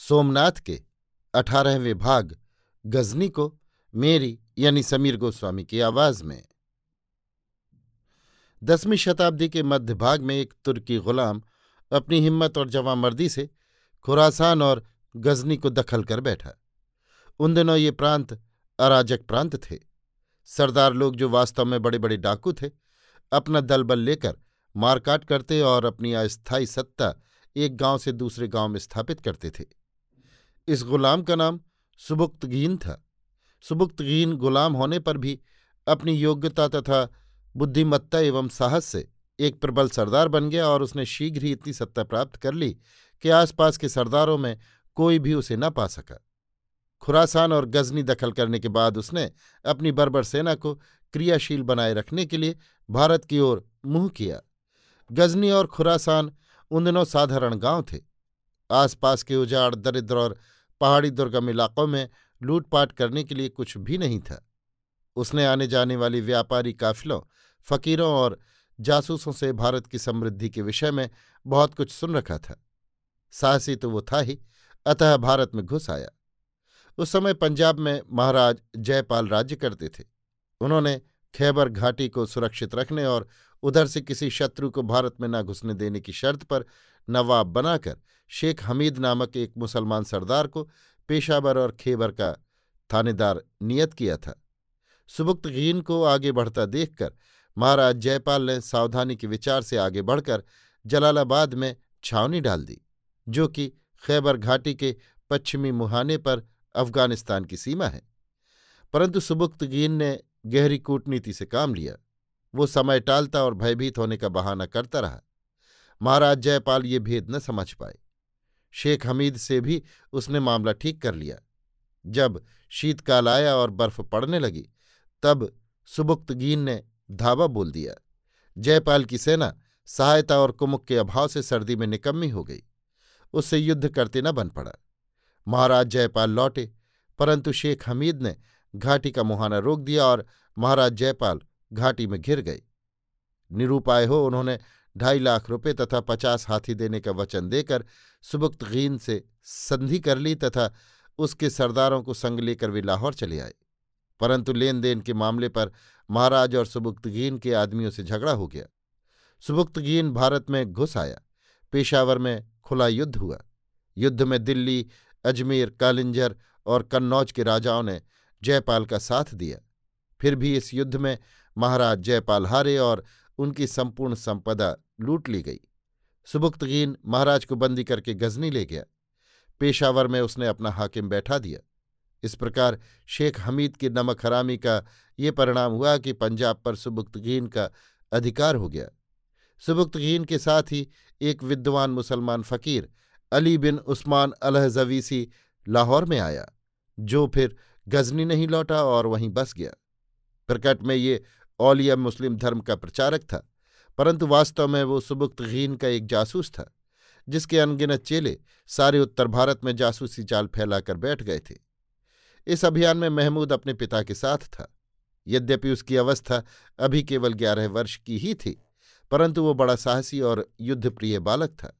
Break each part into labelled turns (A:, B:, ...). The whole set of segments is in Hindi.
A: सोमनाथ के अठारहवें भाग गजनी को मेरी यानी समीर गोस्वामी की आवाज में दसवीं शताब्दी के मध्य भाग में एक तुर्की गुलाम अपनी हिम्मत और जवामर्दी से खुरासान और गजनी को दखल कर बैठा उन दिनों ये प्रांत अराजक प्रांत थे सरदार लोग जो वास्तव में बड़े बड़े डाकू थे अपना दलबल लेकर मारकाट करते और अपनी अस्थायी सत्ता एक गांव से दूसरे गांव में स्थापित करते थे इस गुलाम का नाम सुबुक्तगीन था सुबुक्तगीन गुलाम होने पर भी अपनी योग्यता तथा बुद्धिमत्ता एवं साहस से एक प्रबल सरदार बन गया और उसने शीघ्र ही इतनी सत्ता प्राप्त कर ली कि आसपास के सरदारों में कोई भी उसे न पा सका खुरासान और गजनी दखल करने के बाद उसने अपनी बर्बर सेना को क्रियाशील बनाए रखने के लिए भारत की ओर मुंह किया गजनी और खुरासान उन दिनों साधारण गांव थे आसपास के उजाड़ दरिद्र और पहाड़ी दुर्गम इलाकों में लूटपाट करने के लिए कुछ भी नहीं था उसने आने जाने वाली व्यापारी काफिलों फकीरों और जासूसों से भारत की समृद्धि के विषय में बहुत कुछ सुन रखा था साहसी तो वो था ही अतः भारत में घुस आया उस समय पंजाब में महाराज जयपाल राज्य करते थे उन्होंने खैबर घाटी को सुरक्षित रखने और उधर से किसी शत्रु को भारत में न घुसने देने की शर्त पर नवाब बनाकर शेख हमीद नामक एक मुसलमान सरदार को पेशावर और खेबर का थानेदार नियत किया था सुबुक्तगीन को आगे बढ़ता देखकर महाराज जयपाल ने सावधानी के विचार से आगे बढ़कर जलालाबाद में छावनी डाल दी जो कि खैबर घाटी के पश्चिमी मुहाने पर अफगानिस्तान की सीमा है परंतु सुबुक्तगीन ने गहरी कूटनीति से काम लिया वो समय टालता और भयभीत होने का बहाना करता रहा महाराज जयपाल ये भेद न समझ पाए शेख हमीद से भी उसने मामला ठीक कर लिया जब शीतकाल आया और बर्फ पड़ने लगी तब सुबुक्तगीन ने धावा बोल दिया जयपाल की सेना सहायता और कुमुक के अभाव से सर्दी में निकम्मी हो गई उससे युद्ध करते न बन पड़ा महाराज जयपाल लौटे परंतु शेख हमीद ने घाटी का मुहाना रोक दिया और महाराज जयपाल घाटी में घिर गए निरूपाय हो उन्होंने ढाई लाख रुपए तथा पचास हाथी देने का वचन देकर सुबुक्तगीन से संधि कर ली तथा उसके सरदारों को संग लेकर वे लाहौर चले आए परंतु लेन देन के मामले पर महाराज और सुबुक्तगीन के आदमियों से झगड़ा हो गया सुबुक्तगीन भारत में घुस आया पेशावर में खुला युद्ध हुआ युद्ध में दिल्ली अजमेर कालिंजर और कन्नौज के राजाओं ने जयपाल का साथ दिया फिर भी इस युद्ध में महाराज जयपाल हारे और उनकी संपूर्ण संपदा लूट ली गई सुबुक्तगीन महाराज को बंदी करके गजनी ले गया पेशावर में उसने अपना हाकिम बैठा दिया इस प्रकार शेख हमीद की नमक हरामी का ये परिणाम हुआ कि पंजाब पर सुबुक्तगीन का अधिकार हो गया सुबुक्तगीन के साथ ही एक विद्वान मुसलमान फ़कीर अली बिन उस्मान अलहजवीसी लाहौर में आया जो फिर गजनी नहीं लौटा और वहीं बस गया प्रकट में ये औलिया मुस्लिम धर्म का प्रचारक था परंतु वास्तव में वो सुबुक्तगीन का एक जासूस था जिसके अनगिनत चेले सारे उत्तर भारत में जासूसी चाल फैलाकर बैठ गए थे इस अभियान में महमूद अपने पिता के साथ था यद्यपि उसकी अवस्था अभी केवल ग्यारह वर्ष की ही थी परंतु वो बड़ा साहसी और युद्धप्रिय बालक था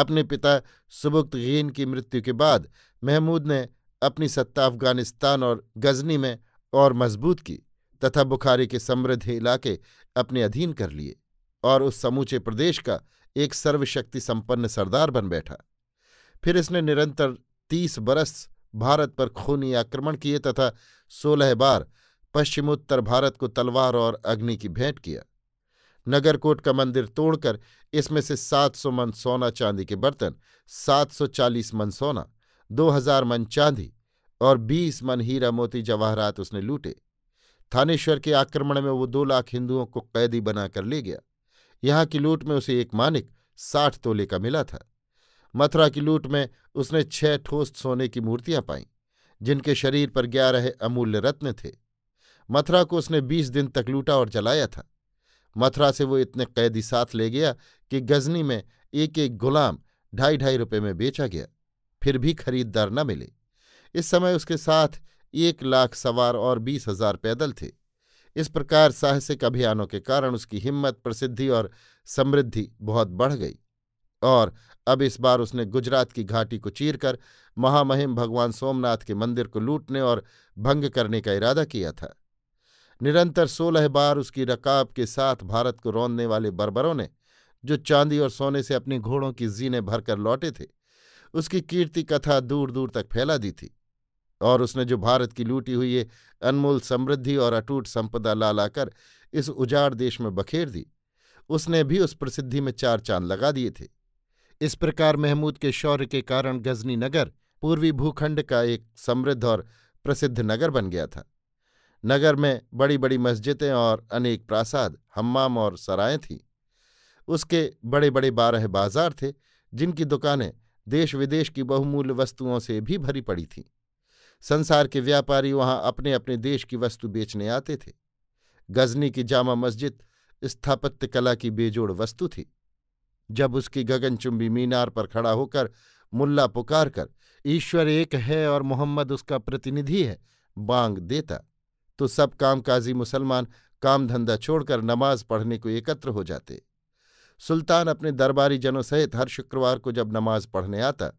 A: अपने पिता सुबुक्तगीन की मृत्यु के बाद महमूद ने अपनी सत्ता अफगानिस्तान और गजनी में और मजबूत की तथा बुखारी के समृद्ध इलाके अपने अधीन कर लिए और उस समूचे प्रदेश का एक सर्वशक्ति संपन्न सरदार बन बैठा फिर इसने निरंतर तीस बरस भारत पर खूनी आक्रमण किए तथा सोलह बार पश्चिमोत्तर भारत को तलवार और अग्नि की भेंट किया नगरकोट का मंदिर तोड़कर इसमें से 700 मन सोना चांदी के बर्तन 740 मन सोना 2000 मन चांदी और 20 मन हीरा मोती जवाहरात उसने लूटे थानेश्वर के आक्रमण में वो दो लाख हिंदुओं को कैदी बनाकर ले गया यहाँ की लूट में उसे एक मानिक साठ तोले का मिला था मथुरा की लूट में उसने छह ठोस सोने की मूर्तियां पाईं जिनके शरीर पर ग्यारह अमूल्य रत्न थे मथुरा को उसने बीस दिन तक लूटा और जलाया था मथुरा से वो इतने कैदी साथ ले गया कि गजनी में एक एक गुलाम ढाई ढाई रुपये में बेचा गया फिर भी खरीददार न मिले इस समय उसके साथ एक लाख सवार और बीस हजार पैदल थे इस प्रकार साहसिक अभियानों के कारण उसकी हिम्मत प्रसिद्धि और समृद्धि बहुत बढ़ गई और अब इस बार उसने गुजरात की घाटी को चीरकर महामहिम भगवान सोमनाथ के मंदिर को लूटने और भंग करने का इरादा किया था निरंतर सोलह बार उसकी रकाब के साथ भारत को रौंदने वाले बर्बरों ने जो चांदी और सोने से अपने घोड़ों की जीने भरकर लौटे थे उसकी कीर्ति कथा दूर दूर तक फैला दी थी और उसने जो भारत की लूटी हुई ये अनमोल समृद्धि और अटूट संपदा ला लाकर इस उजाड़ देश में बखेर दी उसने भी उस प्रसिद्धि में चार चांद लगा दिए थे इस प्रकार महमूद के शौर्य के कारण गजनी नगर पूर्वी भूखंड का एक समृद्ध और प्रसिद्ध नगर बन गया था नगर में बड़ी बड़ी मस्जिदें और अनेक प्रासाद हम्माम और सराएं थीं उसके बड़े बड़े बारह बाजार थे जिनकी दुकानें देश विदेश की बहुमूल्य वस्तुओं से भी भरी पड़ी थीं संसार के व्यापारी वहां अपने अपने देश की वस्तु बेचने आते थे गजनी की जामा मस्जिद स्थापत्य कला की बेजोड़ वस्तु थी जब उसकी गगनचुंबी मीनार पर खड़ा होकर मुल्ला पुकार कर ईश्वर एक है और मोहम्मद उसका प्रतिनिधि है बांग देता तो सब कामकाजी मुसलमान काम धंधा छोड़कर नमाज पढ़ने को एकत्र हो जाते सुल्तान अपने दरबारी जनों सहित हर शुक्रवार को जब नमाज पढ़ने आता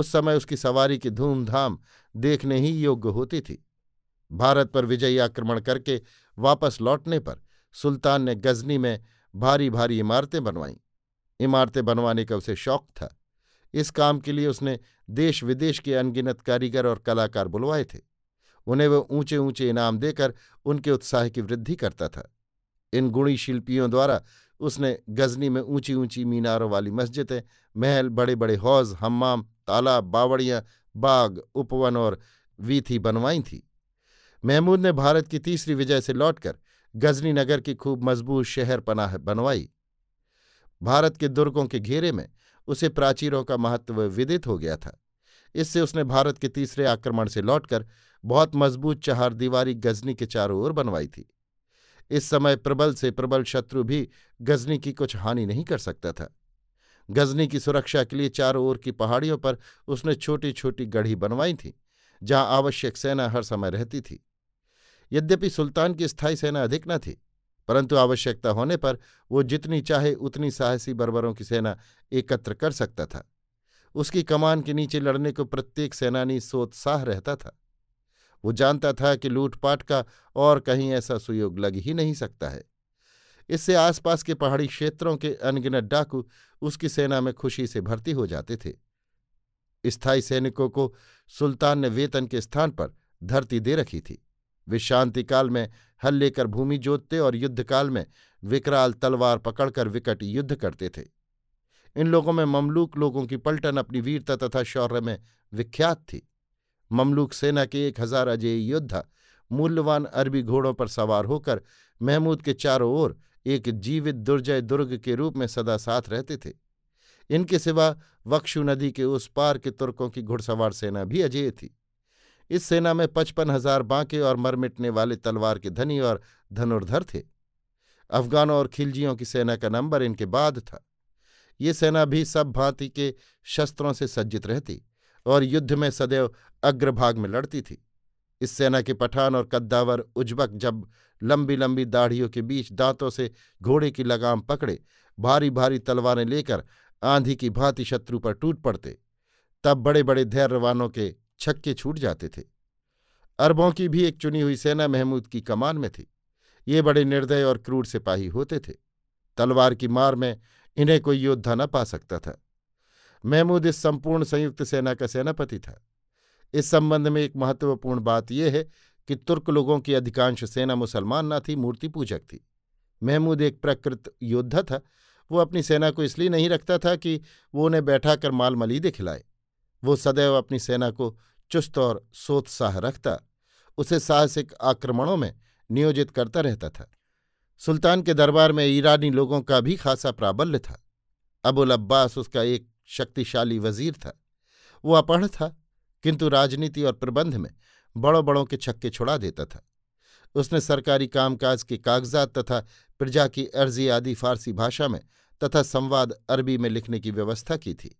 A: उस समय उसकी सवारी की धूमधाम देखने ही योग्य होती थी भारत पर विजयी आक्रमण करके वापस लौटने पर सुल्तान ने गजनी में भारी भारी इमारतें बनवाईं इमारतें बनवाने का उसे शौक था इस काम के लिए उसने देश विदेश के अनगिनत कारीगर और कलाकार बुलवाए थे उन्हें वह ऊंचे ऊंचे इनाम देकर उनके उत्साह की वृद्धि करता था इन गुणी शिल्पियों द्वारा उसने गजनी में ऊंची ऊंची मीनारों वाली मस्जिदें महल बड़े बड़े हौज हम्माम तालाब बावड़ियां बाग उपवन और वीथी बनवाई थी महमूद ने भारत की तीसरी विजय से लौटकर गजनी नगर की खूब मजबूत शहर पनाह बनवाई भारत के दुर्गों के घेरे में उसे प्राचीरों का महत्व विदित हो गया था इससे उसने भारत के तीसरे आक्रमण से लौटकर बहुत मजबूत चहार दीवारी गजनी के चारों ओर बनवाई थी इस समय प्रबल से प्रबल शत्रु भी गजनी की कुछ हानि नहीं कर सकता था गजनी की सुरक्षा के लिए चारों ओर की पहाड़ियों पर उसने छोटी छोटी गढ़ी बनवाई थी जहां आवश्यक सेना हर समय रहती थी यद्यपि सुल्तान की स्थायी सेना अधिक न थी परंतु आवश्यकता होने पर वो जितनी चाहे उतनी साहसी बर्बरों की सेना एकत्र कर सकता था उसकी कमान के नीचे लड़ने को प्रत्येक सेनानी सोत्साह रहता था वो जानता था कि लूटपाट का और कहीं ऐसा सुयोग लग ही नहीं सकता है इससे आसपास के पहाड़ी क्षेत्रों के अनगिनत डाकू उसकी सेना में खुशी से भर्ती हो जाते थे स्थायी सैनिकों को सुल्तान ने वेतन के स्थान पर धरती दे रखी थी वे शांतिकाल में हल लेकर भूमि जोतते और युद्धकाल में विकराल तलवार पकड़कर विकट युद्ध करते थे इन लोगों में ममलूक लोगों की पलटन अपनी वीरता तथा शौर्य में विख्यात थी ममलूक सेना के एक हजार अजय योद्धा मूल्यवान अरबी घोड़ों पर सवार होकर महमूद के चारों ओर एक जीवित दुर्जय दुर्ग के रूप में सदा साथ रहते थे इनके सिवा वक्षु नदी के उस पार के तुर्कों की घुड़सवार सेना भी अजेय थी इस सेना में पचपन हजार बांके और मरमिटने वाले तलवार के धनी और धनुर्धर थे अफगानों और खिलजियों की सेना का नंबर इनके बाद था ये सेना भी सब भांति के शस्त्रों से सज्जित रहती और युद्ध में सदैव अग्रभाग में लड़ती थी इस सेना के पठान और कद्दावर उज्बक जब लंबी लंबी दाढ़ियों के बीच दांतों से घोड़े की लगाम पकड़े भारी भारी तलवारें लेकर आंधी की भांति शत्रु पर टूट पड़ते तब बड़े बड़े धैर्यवानों के छक्के छूट जाते थे अरबों की भी एक चुनी हुई सेना महमूद की कमान में थी ये बड़े निर्दय और क्रूर सिपाही होते थे तलवार की मार में इन्हें कोई योद्धा न पा सकता था महमूद इस संपूर्ण संयुक्त सेना का सेनापति था इस संबंध में एक महत्वपूर्ण बात यह है कि तुर्क लोगों की अधिकांश सेना मुसलमान न थी मूर्ति पूजक थी महमूद एक प्रकृत योद्धा था वो अपनी सेना को इसलिए नहीं रखता था कि वो उन्हें बैठा कर माल मलीदे खिलाए वो सदैव अपनी सेना को चुस्त और सोत्साह रखता उसे साहसिक आक्रमणों में नियोजित करता रहता था सुल्तान के दरबार में ईरानी लोगों का भी खासा प्राबल्य था अबुल अब्बास उसका एक शक्तिशाली वजीर था वो अपढ़ था किंतु राजनीति और प्रबंध में बड़ों बड़ों के छक्के छुड़ा देता था उसने सरकारी कामकाज के कागजात तथा प्रजा की अर्जी आदि फारसी भाषा में तथा संवाद अरबी में लिखने की व्यवस्था की थी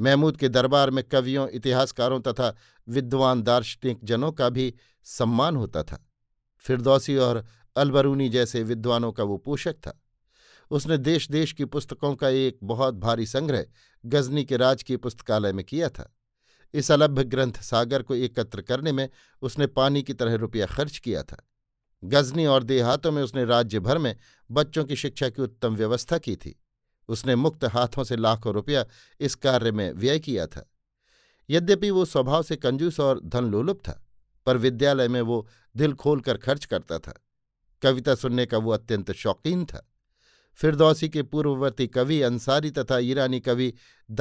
A: महमूद के दरबार में कवियों इतिहासकारों तथा विद्वान दार्शनिकजनों का भी सम्मान होता था फिरदौसी और अलबरूनी जैसे विद्वानों का वो पोषक था उसने देश देश की पुस्तकों का एक बहुत भारी संग्रह गजनी के राज पुस्तकालय में किया था इस अलभ्य ग्रंथ सागर को एकत्र करने में उसने पानी की तरह रुपया खर्च किया था गजनी और देहातों में उसने राज्य भर में बच्चों की शिक्षा की उत्तम व्यवस्था की थी उसने मुक्त हाथों से लाखों रुपया इस कार्य में व्यय किया था यद्यपि वो स्वभाव से कंजूस और धनलोलुप था पर विद्यालय में वो दिल खोल कर खर्च करता था कविता सुनने का वो अत्यंत शौकीन था फिरदौसी के पूर्ववर्ती कवि अंसारी तथा ईरानी कवि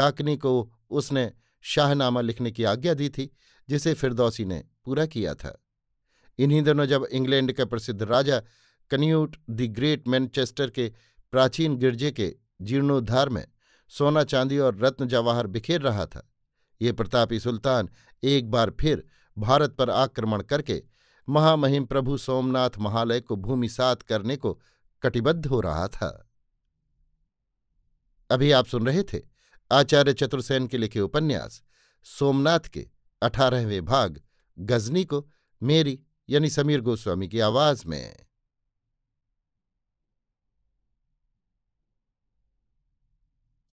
A: दाकनी को उसने शाहनामा लिखने की आज्ञा दी थी जिसे फिरदौसी ने पूरा किया था इन्हीं दिनों जब इंग्लैंड के प्रसिद्ध राजा कन्यूट द ग्रेट मैनचेस्टर के प्राचीन गिरजे के जीर्णोद्धार में सोना चांदी और रत्न जवाहर बिखेर रहा था ये प्रतापी सुल्तान एक बार फिर भारत पर आक्रमण करके महामहिम प्रभु सोमनाथ महालय को भूमि सात करने को कटिबद्ध हो रहा था अभी आप सुन रहे थे आचार्य चतुर्सेन के लिखे उपन्यास सोमनाथ के अठारहवें भाग गजनी को मेरी यानी समीर गोस्वामी की आवाज में